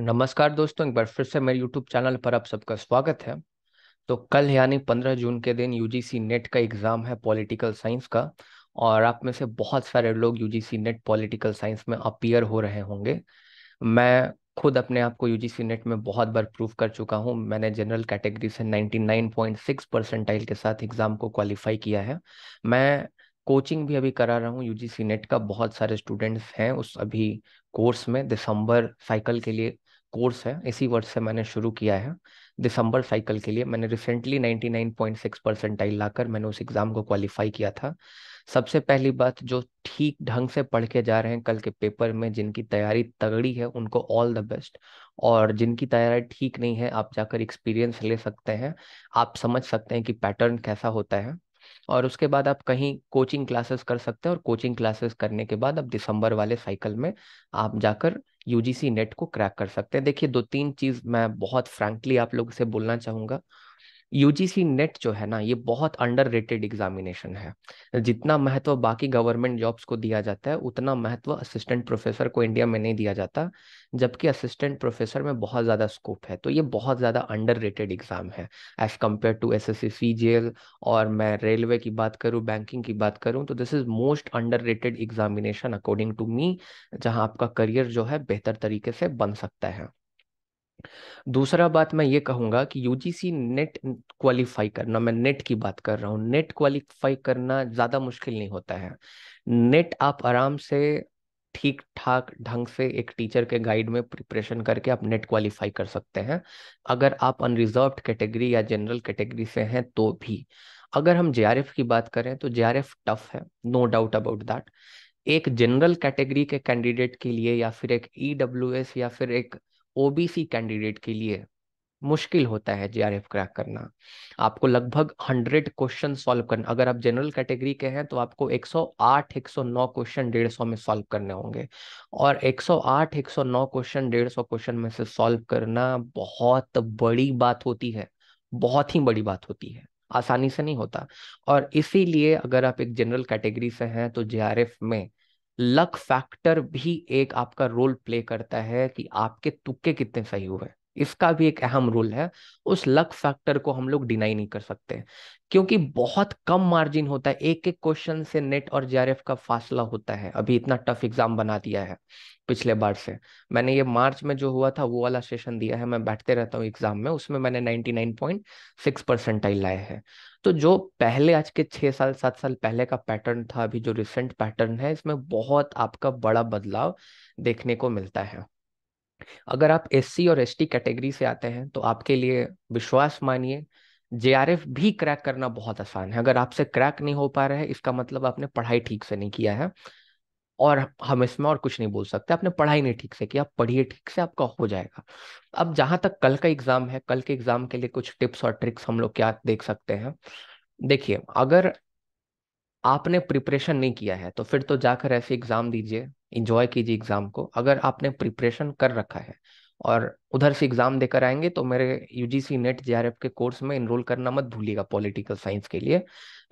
नमस्कार दोस्तों एक बार फिर से मेरे यूट्यूब चैनल पर आप सबका स्वागत है तो कल यानी पंद्रह जून के दिन यूजीसी नेट का एग्ज़ाम है पॉलिटिकल साइंस का और आप में से बहुत सारे लोग यूजीसी नेट पॉलिटिकल साइंस में अपीयर हो रहे होंगे मैं खुद अपने आप को यूजीसी नेट में बहुत बार प्रूव कर चुका हूँ मैंने जनरल कैटेगरी से 99.6 परसेंटाइल के साथ एग्ज़ाम को क्वालिफाई किया है मैं कोचिंग भी अभी करा रहा हूँ यूजीसी नेट का बहुत सारे स्टूडेंट्स हैं उस अभी कोर्स में दिसंबर साइकिल के लिए कोर्स है इसी वर्ष से मैंने शुरू किया है दिसंबर साइकिल के लिए मैंने रिसेंटली 99.6 परसेंटाइल लाकर मैंने उस एग्ज़ाम को क्वालिफाई किया था सबसे पहली बात जो ठीक ढंग से पढ़ के जा रहे हैं कल के पेपर में जिनकी तैयारी तगड़ी है उनको ऑल द बेस्ट और जिनकी तैयारी ठीक नहीं है आप जाकर एक्सपीरियंस ले सकते हैं आप समझ सकते हैं कि पैटर्न कैसा होता है और उसके बाद आप कहीं कोचिंग क्लासेस कर सकते हैं और कोचिंग क्लासेस करने के बाद अब दिसंबर वाले साइकिल में आप जाकर यूजीसी नेट को क्रैक कर सकते हैं देखिए दो तीन चीज मैं बहुत फ्रैंकली आप लोग से बोलना चाहूंगा यूजीसी नेट जो है ना ये बहुत अंडर रेटेड एग्जामिनेशन है जितना महत्व बाकी गवर्नमेंट जॉब्स को दिया जाता है उतना महत्व असिस्टेंट प्रोफेसर को इंडिया में नहीं दिया जाता जबकि असिस्टेंट प्रोफेसर में बहुत ज़्यादा स्कोप है तो ये बहुत ज़्यादा अंडर रेटेड एग्ज़ाम है as compare to S S C और मैं रेलवे की बात करूँ बैंकिंग की बात करूँ तो this is most under rated examination according to me जहाँ आपका करियर जो है बेहतर तरीके से बन सकता है दूसरा बात मैं ये कहूंगा कि यूजीसी नेट क्वालिफाई करना मैं नेट की बात कर रहा हूँ नेट क्वालिफाई करना ज़्यादा मुश्किल नहीं होता है नेट आप आराम से ठीक ठाक ढंग से एक टीचर के गाइड में प्रिपरेशन करके आप नेट क्वालिफाई कर सकते हैं अगर आप अनरिजर्व कैटेगरी या जनरल कैटेगरी से हैं तो भी अगर हम जे की बात करें तो जे टफ है नो डाउट अबाउट दैट एक जनरल कैटेगरी के कैंडिडेट के लिए या फिर एक ई e या फिर एक ओबीसी कैंडिडेट के लिए मुश्किल होता है जे क्रैक करना आपको लगभग हंड्रेड क्वेश्चन सॉल्व करना अगर आप जनरल कैटेगरी के हैं तो आपको 108 109 क्वेश्चन डेढ़ सौ में सॉल्व करने होंगे और 108 109 क्वेश्चन डेढ़ सौ क्वेश्चन में से सॉल्व करना बहुत बड़ी बात होती है बहुत ही बड़ी बात होती है आसानी से नहीं होता और इसीलिए अगर आप एक जनरल कैटेगरी से हैं तो जे में लक फैक्टर भी एक आपका रोल प्ले करता है कि आपके तुक्के कितने सही हुए इसका भी एक अहम रोल है उस लक फैक्टर को हम लोग डिनाई नहीं कर सकते क्योंकि बहुत कम मार्जिन होता है एक एक क्वेश्चन से नेट और जे का फासला होता है अभी इतना टफ एग्जाम बना दिया है पिछले बार से मैंने ये मार्च में जो हुआ था वो वाला सेशन दिया है मैं बैठते रहता हूँ एग्जाम में उसमें मैंने 99.6 परसेंटाइल लाए हैं तो जो पहले आज के छह साल सात साल पहले का पैटर्न था अभी जो रिसेंट पैटर्न है इसमें बहुत आपका बड़ा बदलाव देखने को मिलता है अगर आप एस और एस कैटेगरी से आते हैं तो आपके लिए विश्वास मानिए जे भी क्रैक करना बहुत आसान है अगर आपसे क्रैक नहीं हो पा रहा है इसका मतलब आपने पढ़ाई ठीक से नहीं किया है और हम इसमें और कुछ नहीं बोल सकते आपने पढ़ाई नहीं ठीक से किया आप पढ़िए ठीक से आपका हो जाएगा अब जहां तक कल का एग्जाम है कल के एग्जाम के लिए कुछ टिप्स और ट्रिक्स हम लोग क्या देख सकते हैं देखिए अगर आपने प्रिपरेशन नहीं किया है तो फिर तो जाकर ऐसे एग्जाम दीजिए इंजॉय कीजिए एग्ज़ाम को अगर आपने प्रिपरेशन कर रखा है और उधर से एग्ज़ाम देकर आएंगे तो मेरे यूजीसी नेट एफ के कोर्स में इनरोल करना मत भूलिएगा पॉलिटिकल साइंस के लिए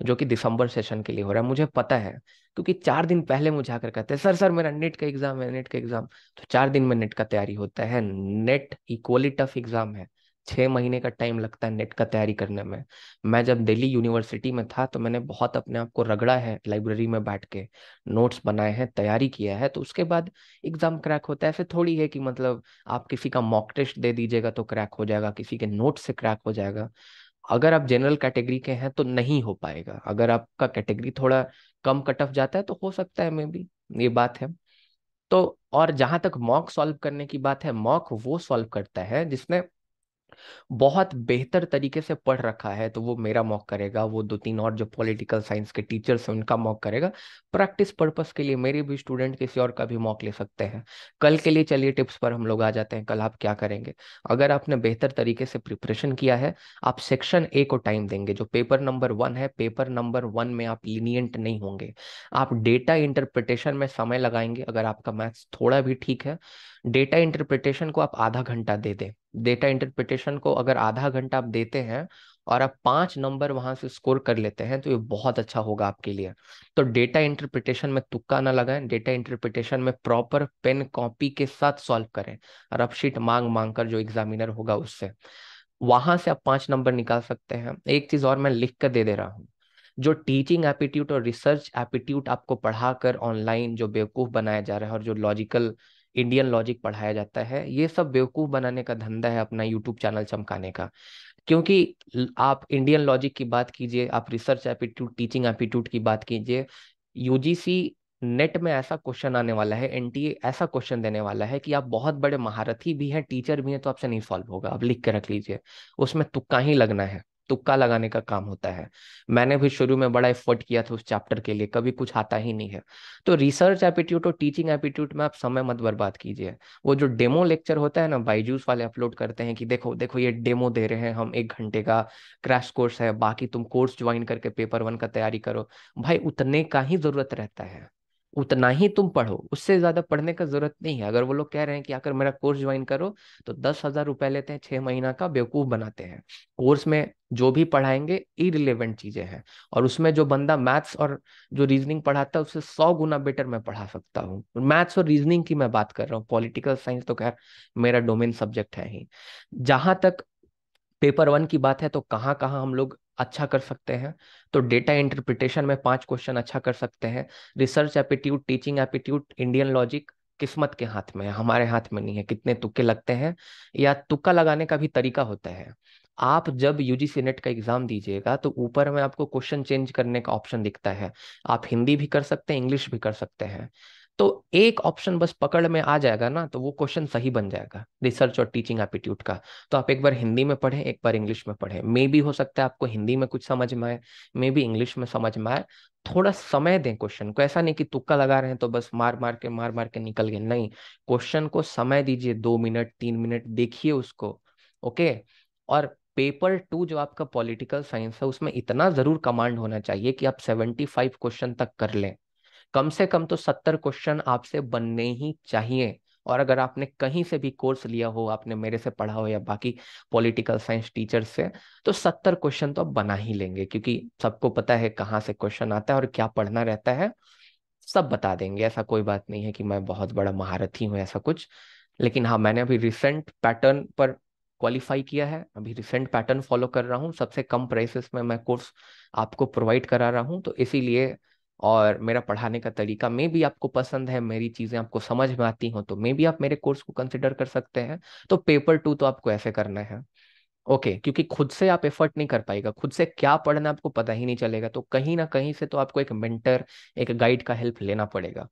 जो कि दिसंबर सेशन के लिए हो रहा है मुझे पता है क्योंकि चार दिन पहले मुझे आकर कहते हैं सर सर मेरा नेट का एग्ज़ाम है नेट का एग्ज़ाम तो चार दिन में नेट का तैयारी होता है नेट इक्वली टफ एग्ज़ाम है छः महीने का टाइम लगता है नेट का तैयारी करने में मैं जब दिल्ली यूनिवर्सिटी में था तो मैंने बहुत अपने आप को रगड़ा है लाइब्रेरी में बैठ के नोट्स बनाए हैं तैयारी किया है तो उसके बाद एग्जाम क्रैक होता है ऐसे थोड़ी है कि मतलब आप किसी का मॉक टेस्ट दे दीजिएगा तो क्रैक हो जाएगा किसी के नोट से क्रैक हो जाएगा अगर आप जनरल कैटेगरी के हैं तो नहीं हो पाएगा अगर आपका कैटेगरी थोड़ा कम कट ऑफ जाता है तो हो सकता है मे बी ये बात है तो और जहां तक मॉक सॉल्व करने की बात है मॉक वो सॉल्व करता है जिसने बहुत बेहतर तरीके से पढ़ रखा है तो वो मेरा मॉक करेगा वो दो तीन और जो पॉलिटिकल साइंस के टीचर्स हैं उनका मॉक करेगा प्रैक्टिस पर्पस के लिए मेरे भी स्टूडेंट किसी और का भी मॉक ले सकते हैं कल के लिए चलिए टिप्स पर हम लोग आ जाते हैं कल आप क्या करेंगे अगर आपने बेहतर तरीके से प्रिपरेशन किया है आप सेक्शन ए को टाइम देंगे जो पेपर नंबर वन है पेपर नंबर वन में आप लीनियंट नहीं होंगे आप डेटा इंटरप्रिटेशन में समय लगाएंगे अगर आपका मैथ्स थोड़ा भी ठीक है डेटा इंटरप्रिटेशन को आप आधा घंटा दे दें डेटा इंटरप्रिटेशन को अगर आधा घंटा आप देते हैं और आप पांच नंबर वहां से स्कोर कर लेते हैं तो ये बहुत अच्छा होगा आपके लिए तो डेटा इंटरप्रिटेशन में तुक्का ना लगाएं डेटा इंटरप्रिटेशन में प्रॉपर पेन कॉपी के साथ सॉल्व करें रफ शीट मांग मांग कर जो एग्जामिनर होगा उससे वहां से आप पांच नंबर निकाल सकते हैं एक चीज और मैं लिख कर दे दे रहा हूँ जो टीचिंग एप्टीट्यूड और रिसर्च एप्टीट्यूड आपको पढ़ाकर ऑनलाइन जो बेवकूफ बनाया जा रहा है और जो लॉजिकल इंडियन लॉजिक पढ़ाया जाता है ये सब बेवकूफ़ बनाने का धंधा है अपना यूट्यूब चैनल चमकाने का क्योंकि आप इंडियन लॉजिक की बात कीजिए आप रिसर्च एप्टीट्यूड टीचिंग एप्टीट्यूड की बात कीजिए यूजीसी नेट में ऐसा क्वेश्चन आने वाला है एनटीए ऐसा क्वेश्चन देने वाला है कि आप बहुत बड़े महारथी भी हैं टीचर भी हैं तो आपसे नहीं सॉल्व होगा आप लिख के रख लीजिए उसमें तुक्का ही लगना है तुक्का लगाने का काम होता है मैंने भी शुरू में बड़ा एफर्ट किया था उस चैप्टर के लिए कभी कुछ आता ही नहीं है तो रिसर्च एप्टीट्यूड और टीचिंग एप्टीट्यूड में आप समय मत बर्बाद कीजिए वो जो डेमो लेक्चर होता है ना बाईजूस वाले अपलोड करते हैं कि देखो देखो ये डेमो दे रहे हैं हम एक घंटे का क्रैश कोर्स है बाकी तुम कोर्स ज्वाइन करके पेपर वन का तैयारी करो भाई उतने का ही जरूरत रहता है उतना ही तुम पढ़ो उससे ज्यादा पढ़ने का जरूरत नहीं है अगर वो लोग कह रहे हैं कि आकर मेरा कोर्स ज्वाइन करो तो दस हजार रुपए लेते हैं छह महीना का बेवकूफ बनाते हैं कोर्स में जो भी पढ़ाएंगे इरिलेवेंट चीजें हैं और उसमें जो बंदा मैथ्स और जो रीजनिंग पढ़ाता है उससे सौ गुना बेटर मैं पढ़ा सकता हूँ मैथ्स और रीजनिंग की मैं बात कर रहा हूँ पॉलिटिकल साइंस तो खैर मेरा डोमेन सब्जेक्ट है ही जहां तक पेपर वन की बात है तो कहाँ कहाँ हम लोग अच्छा कर सकते हैं तो डेटा इंटरप्रिटेशन में पांच क्वेश्चन अच्छा कर सकते हैं research aptitude teaching aptitude Indian logic किस्मत के हाथ में है हमारे हाथ में नहीं है कितने तुक्के लगते हैं या तुक्का लगाने का भी तरीका होता है आप जब यूजीसी नेट का एग्जाम दीजिएगा तो ऊपर में आपको क्वेश्चन चेंज करने का ऑप्शन दिखता है आप हिंदी भी कर सकते हैं इंग्लिश भी कर सकते हैं तो एक ऑप्शन बस पकड़ में आ जाएगा ना तो वो क्वेश्चन सही बन जाएगा रिसर्च और टीचिंग एप्टीट्यूड का तो आप एक बार हिंदी में पढ़ें एक बार इंग्लिश में पढ़ें मे भी हो सकता है आपको हिंदी में कुछ समझ में आए मे भी इंग्लिश में समझ में आए थोड़ा समय दें क्वेश्चन को ऐसा नहीं कि तुक्का लगा रहे हैं तो बस मार मार के मार मार के निकल गए नहीं क्वेश्चन को समय दीजिए दो मिनट तीन मिनट देखिए उसको ओके और पेपर टू जो आपका पॉलिटिकल साइंस है उसमें इतना जरूर कमांड होना चाहिए कि आप सेवेंटी फाइव क्वेश्चन तक कर लें कम से कम तो सत्तर क्वेश्चन आपसे बनने ही चाहिए और अगर आपने कहीं से भी कोर्स लिया हो आपने मेरे से पढ़ा हो या बाकी पॉलिटिकल साइंस टीचर से तो सत्तर क्वेश्चन तो आप बना ही लेंगे क्योंकि सबको पता है कहाँ से क्वेश्चन आता है और क्या पढ़ना रहता है सब बता देंगे ऐसा कोई बात नहीं है कि मैं बहुत बड़ा महारथी हूँ ऐसा कुछ लेकिन हाँ मैंने अभी रिसेंट पैटर्न पर क्वालिफाई किया है अभी रिसेंट पैटर्न फॉलो कर रहा हूँ सबसे कम प्राइसेस में मैं कोर्स आपको प्रोवाइड करा रहा हूँ तो इसीलिए और मेरा पढ़ाने का तरीका मे भी आपको पसंद है मेरी चीज़ें आपको समझ में आती हो तो मे भी आप मेरे कोर्स को कंसिडर कर सकते हैं तो पेपर टू तो आपको ऐसे करना है ओके okay, क्योंकि खुद से आप एफर्ट नहीं कर पाएगा खुद से क्या पढ़ना आपको पता ही नहीं चलेगा तो कहीं ना कहीं से तो आपको एक मेंटर एक गाइड का हेल्प लेना पड़ेगा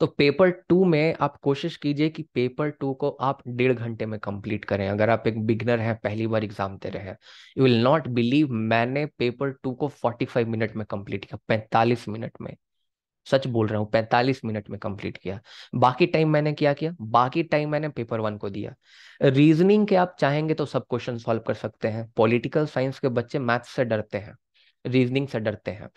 तो पेपर टू में आप कोशिश कीजिए कि पेपर टू को आप डेढ़ घंटे में कंप्लीट करें अगर आप एक बिगनर हैं पहली बार एग्जाम दे रहे हैं यू विल नॉट बिलीव मैंने पेपर टू को फोर्टी फाइव मिनट में कंप्लीट किया पैंतालीस मिनट में सच बोल रहा हूँ पैंतालीस मिनट में कंप्लीट किया बाकी टाइम मैंने क्या किया बाकी टाइम मैंने पेपर वन को दिया रीजनिंग के आप चाहेंगे तो सब क्वेश्चन सॉल्व कर सकते हैं पॉलिटिकल साइंस के बच्चे मैथ्स से डरते हैं रीजनिंग से डरते हैं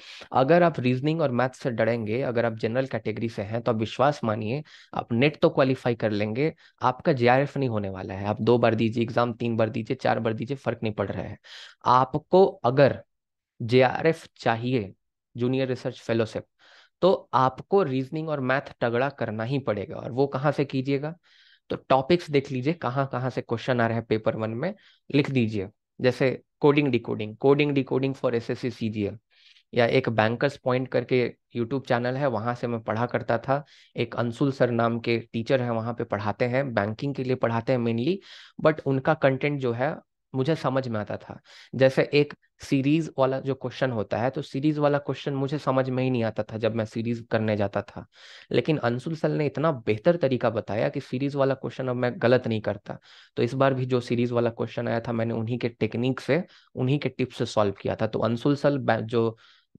अगर आप रीजनिंग और मैथ से डरेंगे अगर आप जनरल कैटेगरी से हैं तो आप विश्वास मानिए आप नेट तो क्वालिफाई कर लेंगे आपका जे नहीं होने वाला है आप दो बार दीजिए एग्जाम तीन बार दीजिए चार बार दीजिए फर्क नहीं पड़ रहा है आपको अगर जे चाहिए जूनियर रिसर्च फेलोशिप तो आपको रीजनिंग और मैथ तगड़ा करना ही पड़ेगा और वो कहाँ से कीजिएगा तो टॉपिक्स देख लीजिए कहाँ कहाँ से क्वेश्चन आ रहा है पेपर वन में लिख दीजिए जैसे coding decoding coding decoding for S S या एक बैंकर्स पॉइंट करके यूट्यूब चैनल है वहां से मैं पढ़ा करता था एक अंसुल सर नाम के टीचर है वहां पे पढ़ाते हैं बैंकिंग के लिए पढ़ाते हैं मेनली बट उनका कंटेंट जो है मुझे समझ में आता था जैसे एक सीरीज वाला जो क्वेश्चन होता है तो सीरीज वाला क्वेश्चन मुझे समझ में ही नहीं आता था जब मैं सीरीज करने जाता था लेकिन अंशुल सर ने इतना बेहतर तरीका बताया कि सीरीज वाला क्वेश्चन अब मैं गलत नहीं करता तो इस बार भी जो सीरीज वाला क्वेश्चन आया था मैंने उन्हीं के टेक्निक से उन्हीं के टिप्स से सॉल्व किया था तो अंशुल सर जो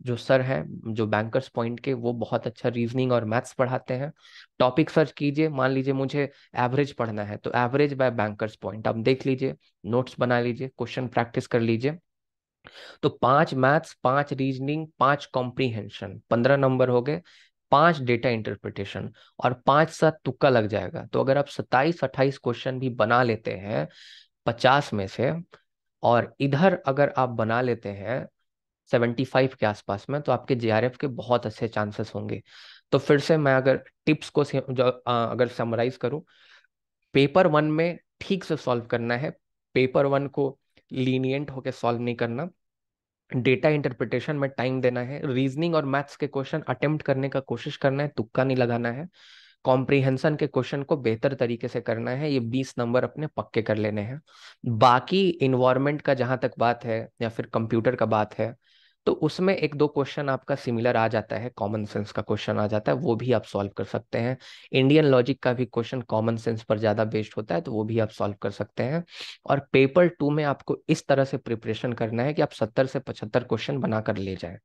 जो सर है जो बैंकर्स पॉइंट के वो बहुत अच्छा रीजनिंग और मैथ्स पढ़ाते हैं टॉपिक सर्च कीजिए मान लीजिए मुझे एवरेज पढ़ना है तो एवरेज बाय बैंकर्स पॉइंट आप देख लीजिए नोट्स बना लीजिए क्वेश्चन प्रैक्टिस कर लीजिए तो पांच मैथ्स पांच रीजनिंग पांच कॉम्प्रीहेंशन पंद्रह नंबर हो गए पांच डेटा इंटरप्रिटेशन और पांच सात तुक्का लग जाएगा तो अगर आप सत्ताईस अट्ठाईस क्वेश्चन भी बना लेते हैं पचास में से और इधर अगर आप बना लेते हैं सेवेंटी फाइव के आसपास में तो आपके जे के बहुत अच्छे चांसेस होंगे तो फिर से मैं अगर टिप्स को जो अगर समराइज करूं पेपर वन में ठीक से सॉल्व करना है पेपर वन को लीनियंट होकर सॉल्व नहीं करना डेटा इंटरप्रिटेशन में टाइम देना है रीजनिंग और मैथ्स के क्वेश्चन अटेम्प्ट करने का कोशिश करना है तुक्का नहीं लगाना है कॉम्प्रिहेंसन के क्वेश्चन को बेहतर तरीके से करना है ये बीस नंबर अपने पक्के कर लेने हैं बाकी इन्वायरमेंट का जहाँ तक बात है या फिर कंप्यूटर का बात है तो उसमें एक दो क्वेश्चन आपका सिमिलर आ जाता है कॉमन सेंस का क्वेश्चन आ जाता है वो भी आप सॉल्व कर सकते हैं इंडियन लॉजिक का भी क्वेश्चन कॉमन सेंस पर ज़्यादा बेस्ड होता है तो वो भी आप सॉल्व कर सकते हैं और पेपर टू में आपको इस तरह से प्रिपरेशन करना है कि आप सत्तर से पचहत्तर क्वेश्चन बनाकर ले जाए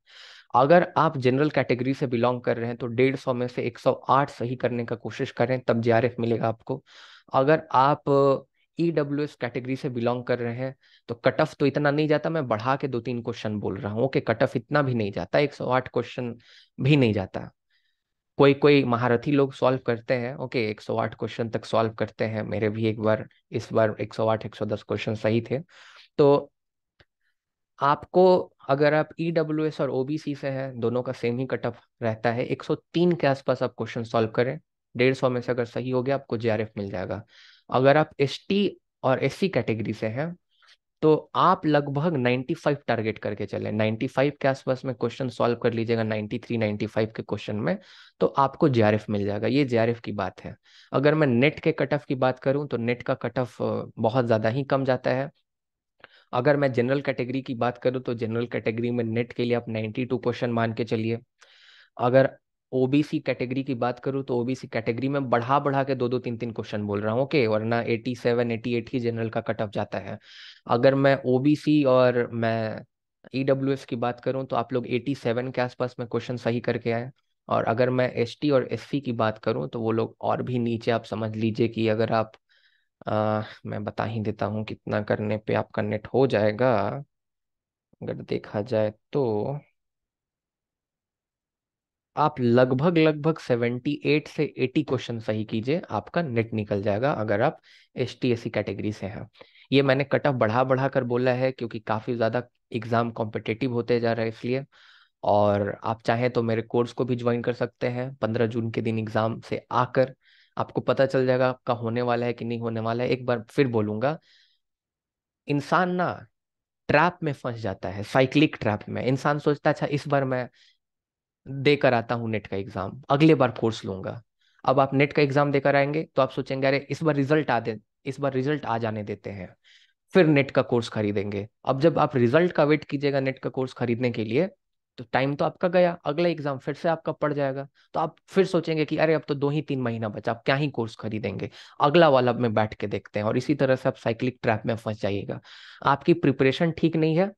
अगर आप जनरल कैटेगरी से बिलोंग कर रहे हैं तो डेढ़ सौ में से एक सौ आठ सही करने का कोशिश करें तब जे मिलेगा आपको अगर आप ई डब्ल्यू एस कैटेगरी से बिलोंग कर रहे हैं तो कट ऑफ तो इतना नहीं जाता मैं बढ़ा के दो तीन क्वेश्चन बोल रहा हूँ ओके कट ऑफ इतना भी नहीं जाता एक सौ आठ क्वेश्चन भी नहीं जाता कोई कोई महारथी लोग सॉल्व करते हैं ओके एक सौ आठ क्वेश्चन तक सॉल्व करते हैं मेरे भी एक बार इस बार एक सौ आठ एक सौ दस क्वेश्चन सही थे तो आपको अगर आप ई डब्ल्यू एस और ओ बी सी से हैं दोनों का सेम ही कट ऑफ रहता है एक सौ तीन के आसपास आप क्वेश्चन सॉल्व करें डेढ़ सौ में से अगर सही हो गया आपको जे आर एफ मिल जाएगा अगर आप एस और एस कैटेगरी से हैं तो आप लगभग 95 टारगेट करके चले 95 के आसपास में क्वेश्चन सॉल्व कर लीजिएगा 93 95 के क्वेश्चन में तो आपको जे मिल जाएगा ये जे की बात है अगर मैं नेट के कट ऑफ की बात करूं तो नेट का कट ऑफ बहुत ज़्यादा ही कम जाता है अगर मैं जनरल कैटेगरी की बात करूं तो जनरल कैटेगरी में नेट के लिए आप 92 क्वेश्चन मान के चलिए अगर ओबीसी कैटेगरी की बात करूँ तो ओबीसी कैटेगरी में बढ़ा बढ़ा के दो दो तीन तीन क्वेश्चन बोल रहा हूँ ओके वरना एटी सेवन एटी एट ही जनरल का कट ऑफ जाता है अगर मैं ओबीसी और मैं ई डब्ल्यू एस की बात करूँ तो आप लोग एटी सेवन के आसपास में क्वेश्चन सही करके आए और अगर मैं एस टी और एस सी की बात करूँ तो वो लोग और भी नीचे आप समझ लीजिए कि अगर आप आ, मैं बता ही देता हूँ कितना करने पे आपका नेट हो जाएगा अगर देखा जाए तो आप लगभग लगभग 78 से 80 क्वेश्चन सही कीजिए आपका नेट निकल जाएगा अगर आप S T S C category से हैं ये मैंने कट ऑफ बढ़ा बढ़ा कर बोला है क्योंकि काफ़ी ज़्यादा एग्ज़ाम कॉम्पिटेटिव होते जा रहे हैं इसलिए और आप चाहें तो मेरे कोर्स को भी ज्वाइन कर सकते हैं पंद्रह जून के दिन एग्ज़ाम से आकर आपको पता चल जाएगा आपका होने वाला है कि नहीं होने वाला है एक बार फिर बोलूँगा इंसान ना ट्रैप में फंस जाता है साइक्लिक ट्रैप में इंसान सोचता है अच्छा इस बार मैं देकर आता हूँ नेट का एग्जाम अगले बार कोर्स लूंगा अब आप नेट का एग्जाम देकर आएंगे तो आप सोचेंगे अरे इस बार रिजल्ट आ दे इस बार रिजल्ट आ जाने देते हैं फिर नेट का कोर्स खरीदेंगे अब जब आप रिजल्ट का वेट कीजिएगा नेट का कोर्स खरीदने के लिए तो टाइम तो आपका गया अगला एग्जाम फिर से आपका पड़ जाएगा तो आप फिर सोचेंगे कि अरे अब तो दो ही तीन महीना बचा आप क्या ही कोर्स खरीदेंगे अगला वाला में बैठ के देखते हैं और इसी तरह से आप साइक्लिक ट्रैप में फंस जाइएगा आपकी प्रिपरेशन ठीक नहीं है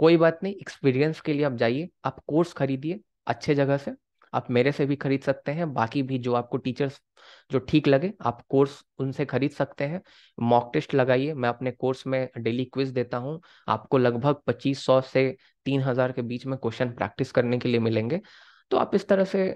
कोई बात नहीं एक्सपीरियंस के लिए आप जाइए आप कोर्स खरीदिए अच्छे जगह से आप मेरे से भी खरीद सकते हैं बाकी भी जो आपको टीचर्स जो ठीक लगे आप कोर्स उनसे खरीद सकते हैं मॉक टेस्ट लगाइए मैं अपने कोर्स में डेली क्विज देता हूँ आपको लगभग 2500 से 3000 के बीच में क्वेश्चन प्रैक्टिस करने के लिए मिलेंगे तो आप इस तरह से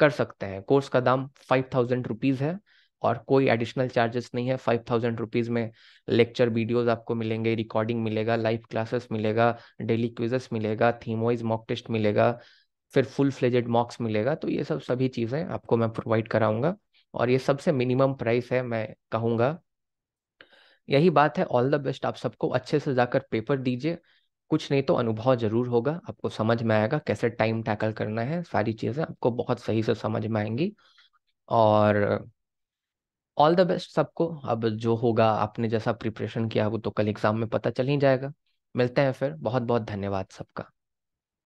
कर सकते हैं कोर्स का दाम फाइव थाउजेंड रुपीज़ है और कोई एडिशनल चार्जेस नहीं है फाइव थाउजेंड रुपीज़ में लेक्चर वीडियोस आपको मिलेंगे रिकॉर्डिंग मिलेगा लाइव क्लासेस मिलेगा डेली क्विजेस मिलेगा थीम वाइज मॉक टेस्ट मिलेगा फिर फुल फ्लेजेड मॉक्स मिलेगा तो ये सब सभी चीज़ें आपको मैं प्रोवाइड कराऊंगा और ये सबसे मिनिमम प्राइस है मैं कहूँगा यही बात है ऑल द बेस्ट आप सबको अच्छे से जाकर पेपर दीजिए कुछ नहीं तो अनुभव जरूर होगा आपको समझ में आएगा कैसे टाइम टैकल करना है सारी चीज़ें आपको बहुत सही से समझ में आएंगी और ऑल द बेस्ट सबको अब जो होगा आपने जैसा प्रिपरेशन किया वो तो कल एग्ज़ाम में पता चल ही जाएगा मिलते हैं फिर बहुत बहुत धन्यवाद सबका